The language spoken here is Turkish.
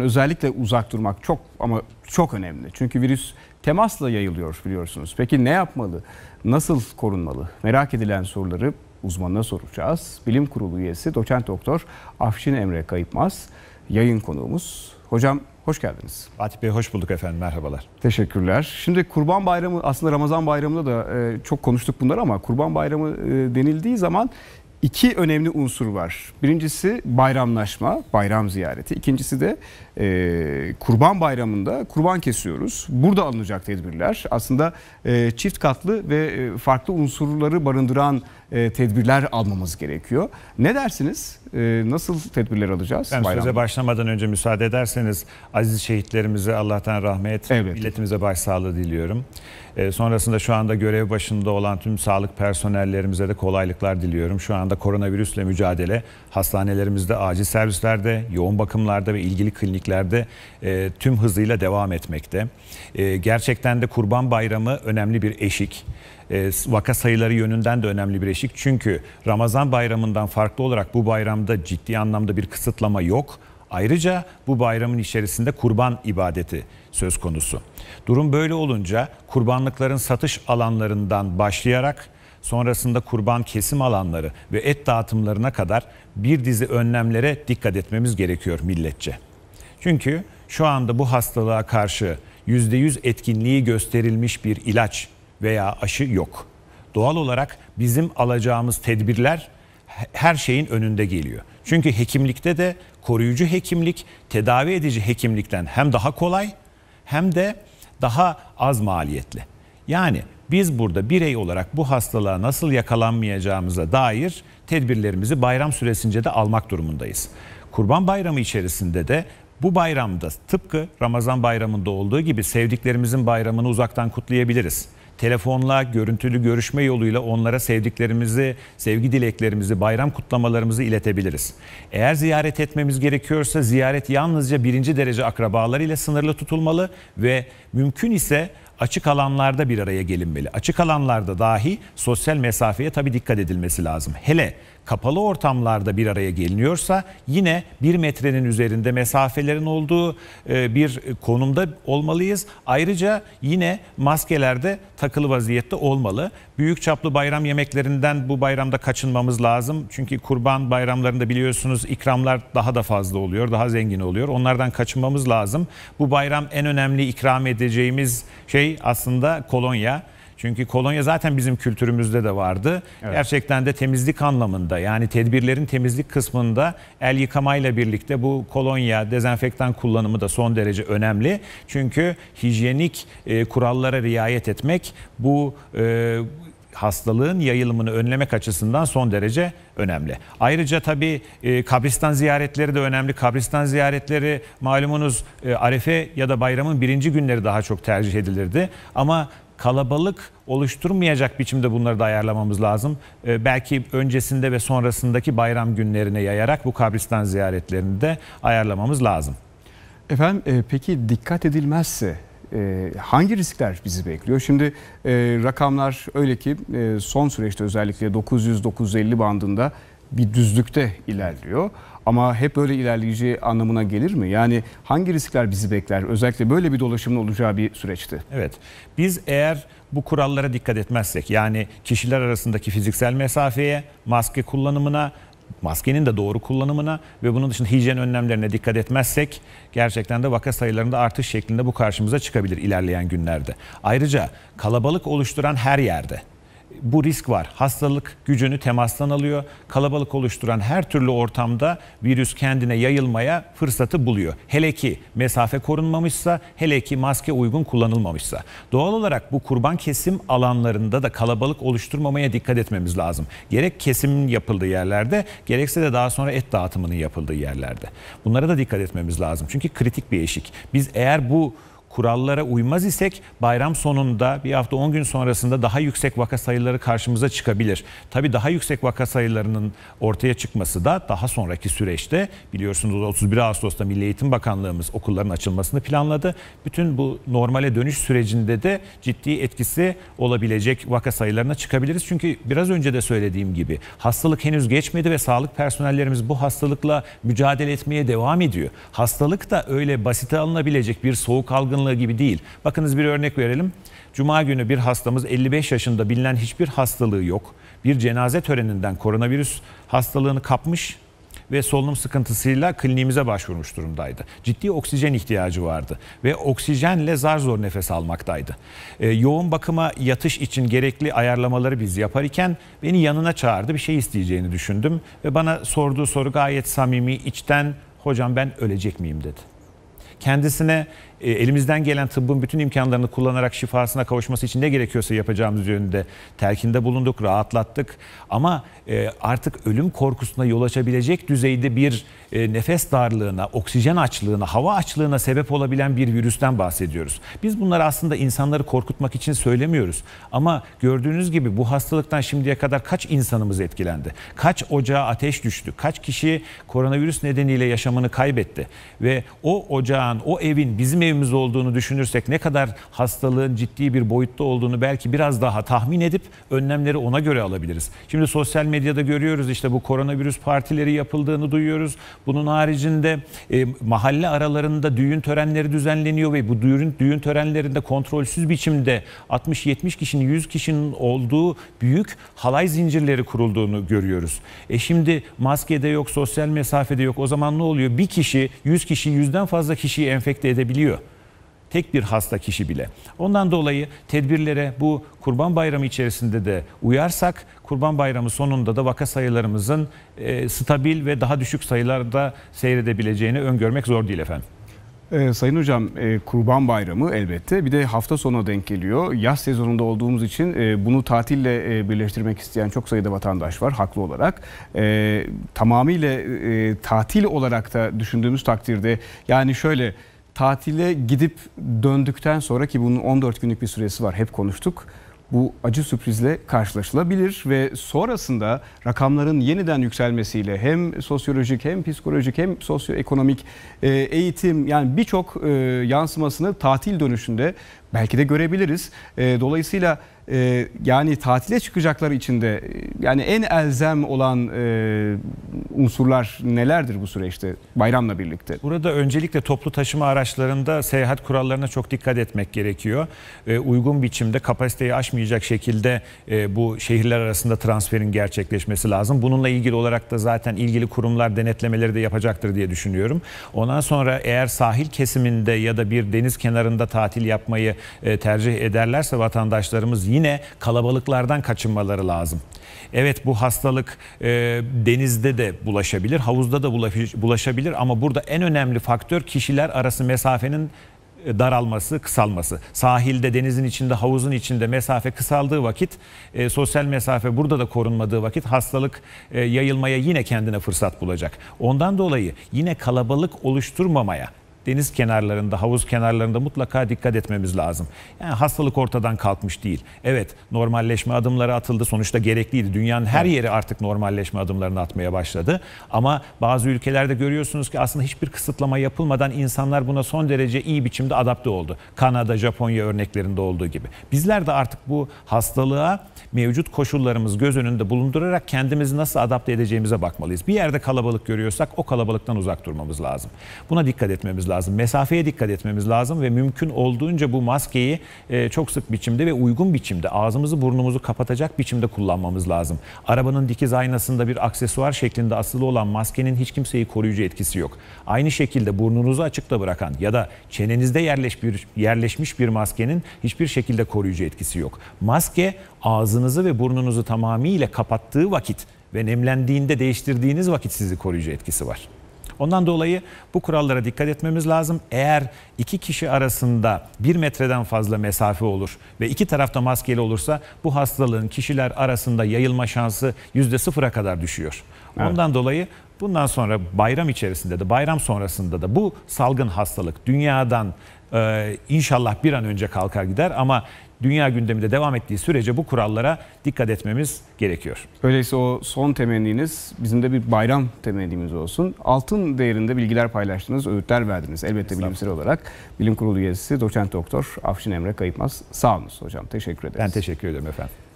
Özellikle uzak durmak çok ama çok önemli. Çünkü virüs temasla yayılıyor biliyorsunuz. Peki ne yapmalı? Nasıl korunmalı? Merak edilen soruları uzmanına soracağız. Bilim Kurulu üyesi doçent doktor Afşin Emre Kayıpmaz yayın konuğumuz. Hocam hoş geldiniz. Fatih Bey hoş bulduk efendim merhabalar. Teşekkürler. Şimdi Kurban Bayramı aslında Ramazan Bayramı'nda da e, çok konuştuk bunları ama Kurban Bayramı e, denildiği zaman iki önemli unsur var. Birincisi bayramlaşma, bayram ziyareti. İkincisi de e, kurban bayramında kurban kesiyoruz. Burada alınacak tedbirler aslında e, çift katlı ve e, farklı unsurları barındıran e, tedbirler almamız gerekiyor. Ne dersiniz? E, nasıl tedbirler alacağız? Ben bayramda? söze başlamadan önce müsaade ederseniz aziz şehitlerimize Allah'tan rahmet, evet. milletimize başsağlığı diliyorum. E, sonrasında şu anda görev başında olan tüm sağlık personellerimize de kolaylıklar diliyorum. Şu anda koronavirüsle mücadele hastanelerimizde, acil servislerde, yoğun bakımlarda ve ilgili kliniklerde e, tüm hızıyla devam etmekte. E, gerçekten de Kurban Bayramı önemli bir eşik. E, vaka sayıları yönünden de önemli bir eşik. Çünkü Ramazan bayramından farklı olarak bu bayramda ciddi anlamda bir kısıtlama yok. Ayrıca bu bayramın içerisinde kurban ibadeti söz konusu. Durum böyle olunca kurbanlıkların satış alanlarından başlayarak sonrasında kurban kesim alanları ve et dağıtımlarına kadar bir dizi önlemlere dikkat etmemiz gerekiyor milletçe. Çünkü şu anda bu hastalığa karşı %100 etkinliği gösterilmiş bir ilaç veya aşı yok. Doğal olarak bizim alacağımız tedbirler her şeyin önünde geliyor. Çünkü hekimlikte de koruyucu hekimlik tedavi edici hekimlikten hem daha kolay hem de daha az maliyetli. Yani biz burada birey olarak bu hastalığa nasıl yakalanmayacağımıza dair tedbirlerimizi bayram süresince de almak durumundayız. Kurban Bayramı içerisinde de bu bayramda tıpkı Ramazan bayramında olduğu gibi sevdiklerimizin bayramını uzaktan kutlayabiliriz telefonla, görüntülü görüşme yoluyla onlara sevdiklerimizi, sevgi dileklerimizi, bayram kutlamalarımızı iletebiliriz. Eğer ziyaret etmemiz gerekiyorsa ziyaret yalnızca birinci derece akrabalarıyla sınırlı tutulmalı ve mümkün ise açık alanlarda bir araya gelinmeli. Açık alanlarda dahi sosyal mesafeye tabii dikkat edilmesi lazım. Hele kapalı ortamlarda bir araya geliniyorsa yine bir metrenin üzerinde mesafelerin olduğu e, bir konumda olmalıyız. Ayrıca yine maskelerde takılı vaziyette olmalı. Büyük çaplı bayram yemeklerinden bu bayramda kaçınmamız lazım. Çünkü kurban bayramlarında biliyorsunuz ikramlar daha da fazla oluyor, daha zengin oluyor. Onlardan kaçınmamız lazım. Bu bayram en önemli ikram edeceğimiz şey aslında kolonya. Çünkü kolonya zaten bizim kültürümüzde de vardı. Evet. Gerçekten de temizlik anlamında yani tedbirlerin temizlik kısmında el yıkamayla birlikte bu kolonya, dezenfektan kullanımı da son derece önemli. Çünkü hijyenik e, kurallara riayet etmek bu e, hastalığın yayılımını önlemek açısından son derece önemli. Ayrıca tabii e, kabristan ziyaretleri de önemli. Kabristan ziyaretleri malumunuz e, Arefe ya da bayramın birinci günleri daha çok tercih edilirdi. Ama kalabalık oluşturmayacak biçimde bunları da ayarlamamız lazım. E, belki öncesinde ve sonrasındaki bayram günlerine yayarak bu kabristan ziyaretlerini de ayarlamamız lazım. Efendim e, peki dikkat edilmezse e, hangi riskler bizi bekliyor? Şimdi e, rakamlar öyle ki e, son süreçte özellikle 900-950 bandında bir düzlükte ilerliyor. Ama hep böyle ilerleyeceği anlamına gelir mi? Yani hangi riskler bizi bekler? Özellikle böyle bir dolaşımın olacağı bir süreçti. Evet. Biz eğer bu kurallara dikkat etmezsek yani kişiler arasındaki fiziksel mesafeye, maske kullanımına, maskenin de doğru kullanımına ve bunun dışında hijyen önlemlerine dikkat etmezsek gerçekten de vaka sayılarında artış şeklinde bu karşımıza çıkabilir ilerleyen günlerde. Ayrıca kalabalık oluşturan her yerde bu risk var. Hastalık gücünü temastan alıyor. Kalabalık oluşturan her türlü ortamda virüs kendine yayılmaya fırsatı buluyor. Hele ki mesafe korunmamışsa, hele ki maske uygun kullanılmamışsa. Doğal olarak bu kurban kesim alanlarında da kalabalık oluşturmamaya dikkat etmemiz lazım. Gerek kesim yapıldığı yerlerde, gerekse de daha sonra et dağıtımının yapıldığı yerlerde. Bunlara da dikkat etmemiz lazım. Çünkü kritik bir eşik. Biz eğer bu kurallara uymaz isek bayram sonunda bir hafta 10 gün sonrasında daha yüksek vaka sayıları karşımıza çıkabilir. Tabi daha yüksek vaka sayılarının ortaya çıkması da daha sonraki süreçte biliyorsunuz 31 Ağustos'ta Milli Eğitim Bakanlığımız okulların açılmasını planladı. Bütün bu normale dönüş sürecinde de ciddi etkisi olabilecek vaka sayılarına çıkabiliriz. Çünkü biraz önce de söylediğim gibi hastalık henüz geçmedi ve sağlık personellerimiz bu hastalıkla mücadele etmeye devam ediyor. Hastalık da öyle basite alınabilecek bir soğuk algınlığı yakınlığı gibi değil. Bakınız bir örnek verelim. Cuma günü bir hastamız 55 yaşında bilinen hiçbir hastalığı yok. Bir cenaze töreninden koronavirüs hastalığını kapmış ve solunum sıkıntısıyla kliniğimize başvurmuş durumdaydı. Ciddi oksijen ihtiyacı vardı ve oksijenle zar zor nefes almaktaydı. Ee, yoğun bakıma yatış için gerekli ayarlamaları biz yapar iken beni yanına çağırdı bir şey isteyeceğini düşündüm ve bana sorduğu soru gayet samimi içten hocam ben ölecek miyim dedi. Kendisine e, elimizden gelen tıbbın bütün imkanlarını kullanarak şifasına kavuşması için ne gerekiyorsa yapacağımız yönünde terkinde bulunduk, rahatlattık. Ama e, artık ölüm korkusuna yol açabilecek düzeyde bir e, nefes darlığına, oksijen açlığına, hava açlığına sebep olabilen bir virüsten bahsediyoruz. Biz bunları aslında insanları korkutmak için söylemiyoruz. Ama gördüğünüz gibi bu hastalıktan şimdiye kadar kaç insanımız etkilendi? Kaç ocağa ateş düştü? Kaç kişi koronavirüs nedeniyle yaşamını kaybetti? Ve o ocağın, o evin, bizim ev evimiz olduğunu düşünürsek ne kadar hastalığın ciddi bir boyutta olduğunu belki biraz daha tahmin edip önlemleri ona göre alabiliriz. Şimdi sosyal medyada görüyoruz işte bu koronavirüs partileri yapıldığını duyuyoruz. Bunun haricinde e, mahalle aralarında düğün törenleri düzenleniyor ve bu düğün, düğün törenlerinde kontrolsüz biçimde 60-70 kişinin 100 kişinin olduğu büyük halay zincirleri kurulduğunu görüyoruz. E şimdi maskede yok, sosyal mesafede yok. O zaman ne oluyor? Bir kişi 100 kişi, yüzden fazla kişiyi enfekte edebiliyor. Tek bir hasta kişi bile. Ondan dolayı tedbirlere bu Kurban Bayramı içerisinde de uyarsak Kurban Bayramı sonunda da vaka sayılarımızın e, stabil ve daha düşük sayılarda seyredebileceğini öngörmek zor değil efendim. Ee, Sayın Hocam e, Kurban Bayramı elbette bir de hafta sonu denk geliyor. Yaz sezonunda olduğumuz için e, bunu tatille e, birleştirmek isteyen çok sayıda vatandaş var haklı olarak. E, tamamıyla e, tatil olarak da düşündüğümüz takdirde yani şöyle tatile gidip döndükten sonra ki bunun 14 günlük bir süresi var hep konuştuk. Bu acı sürprizle karşılaşılabilir ve sonrasında rakamların yeniden yükselmesiyle hem sosyolojik hem psikolojik hem sosyoekonomik e, eğitim yani birçok e, yansımasını tatil dönüşünde belki de görebiliriz. E, dolayısıyla yani tatile çıkacaklar içinde yani en elzem olan unsurlar nelerdir bu süreçte bayramla birlikte? Burada öncelikle toplu taşıma araçlarında seyahat kurallarına çok dikkat etmek gerekiyor. E, uygun biçimde kapasiteyi aşmayacak şekilde e, bu şehirler arasında transferin gerçekleşmesi lazım. Bununla ilgili olarak da zaten ilgili kurumlar denetlemeleri de yapacaktır diye düşünüyorum. Ondan sonra eğer sahil kesiminde ya da bir deniz kenarında tatil yapmayı e, tercih ederlerse vatandaşlarımız yine kalabalıklardan kaçınmaları lazım. Evet bu hastalık e, denizde de bu bulaşabilir, havuzda da bulaşabilir ama burada en önemli faktör kişiler arası mesafenin e, daralması, kısalması. Sahilde, denizin içinde, havuzun içinde mesafe kısaldığı vakit, e, sosyal mesafe burada da korunmadığı vakit hastalık e, yayılmaya yine kendine fırsat bulacak. Ondan dolayı yine kalabalık oluşturmamaya deniz kenarlarında, havuz kenarlarında mutlaka dikkat etmemiz lazım. Yani hastalık ortadan kalkmış değil. Evet normalleşme adımları atıldı. Sonuçta gerekliydi. Dünyanın her yeri artık normalleşme adımlarını atmaya başladı. Ama bazı ülkelerde görüyorsunuz ki aslında hiçbir kısıtlama yapılmadan insanlar buna son derece iyi biçimde adapte oldu. Kanada, Japonya örneklerinde olduğu gibi. Bizler de artık bu hastalığa mevcut koşullarımız göz önünde bulundurarak kendimizi nasıl adapte edeceğimize bakmalıyız. Bir yerde kalabalık görüyorsak o kalabalıktan uzak durmamız lazım. Buna dikkat etmemiz lazım lazım. Mesafeye dikkat etmemiz lazım ve mümkün olduğunca bu maskeyi e, çok sık biçimde ve uygun biçimde ağzımızı burnumuzu kapatacak biçimde kullanmamız lazım. Arabanın dikiz aynasında bir aksesuar şeklinde asılı olan maskenin hiç kimseyi koruyucu etkisi yok. Aynı şekilde burnunuzu açıkta bırakan ya da çenenizde yerleş bir, yerleşmiş bir maskenin hiçbir şekilde koruyucu etkisi yok. Maske ağzınızı ve burnunuzu tamamıyla kapattığı vakit ve nemlendiğinde değiştirdiğiniz vakit sizi koruyucu etkisi var. Ondan dolayı bu kurallara dikkat etmemiz lazım. Eğer iki kişi arasında bir metreden fazla mesafe olur ve iki tarafta maskeli olursa bu hastalığın kişiler arasında yayılma şansı yüzde sıfıra kadar düşüyor. Ondan dolayı bundan sonra bayram içerisinde de bayram sonrasında da bu salgın hastalık dünyadan ee, inşallah bir an önce kalkar gider ama dünya gündeminde devam ettiği sürece bu kurallara dikkat etmemiz gerekiyor. Öyleyse o son temenniniz bizim de bir bayram temennimiz olsun. Altın değerinde bilgiler paylaştınız, öğütler verdiniz elbette bilimsel olarak. Bilim kurulu üyesi doçent doktor Afşin Emre Kayıpmaz. Sağ olun hocam teşekkür ederiz. Ben teşekkür ederim efendim.